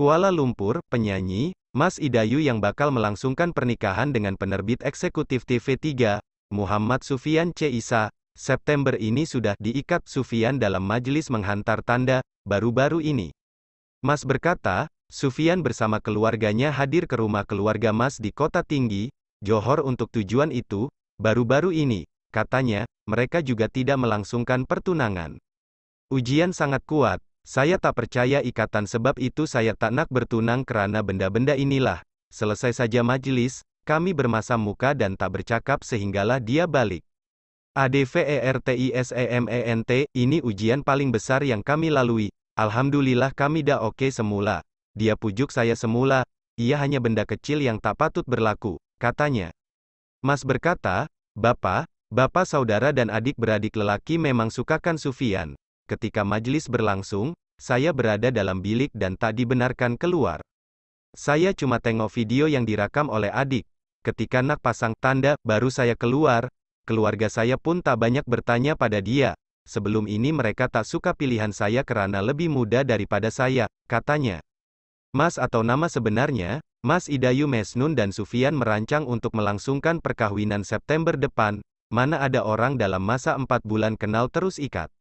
Kuala Lumpur, penyanyi, Mas Idayu yang bakal melangsungkan pernikahan dengan penerbit eksekutif TV3, Muhammad Sufian C. Isa, September ini sudah diikat Sufian dalam majelis menghantar tanda, baru-baru ini. Mas berkata, Sufian bersama keluarganya hadir ke rumah keluarga Mas di Kota Tinggi, Johor untuk tujuan itu, baru-baru ini, katanya, mereka juga tidak melangsungkan pertunangan. Ujian sangat kuat, saya tak percaya ikatan sebab itu saya tak nak bertunang kerana benda-benda inilah. Selesai saja majelis, kami bermasam muka dan tak bercakap sehinggalah dia balik. ADVERTISEMENT, e e ini ujian paling besar yang kami lalui. Alhamdulillah kami dah oke okay semula. Dia pujuk saya semula, ia hanya benda kecil yang tak patut berlaku, katanya. Mas berkata, Bapak, Bapak saudara dan adik-beradik lelaki memang sukakan Sufian ketika majelis berlangsung, saya berada dalam bilik dan tak dibenarkan keluar. Saya cuma tengok video yang dirakam oleh adik. Ketika nak pasang tanda, baru saya keluar. Keluarga saya pun tak banyak bertanya pada dia. Sebelum ini mereka tak suka pilihan saya karena lebih muda daripada saya, katanya. Mas atau nama sebenarnya, Mas Idayu Mesnun dan Sufian merancang untuk melangsungkan perkahwinan September depan, mana ada orang dalam masa empat bulan kenal terus ikat.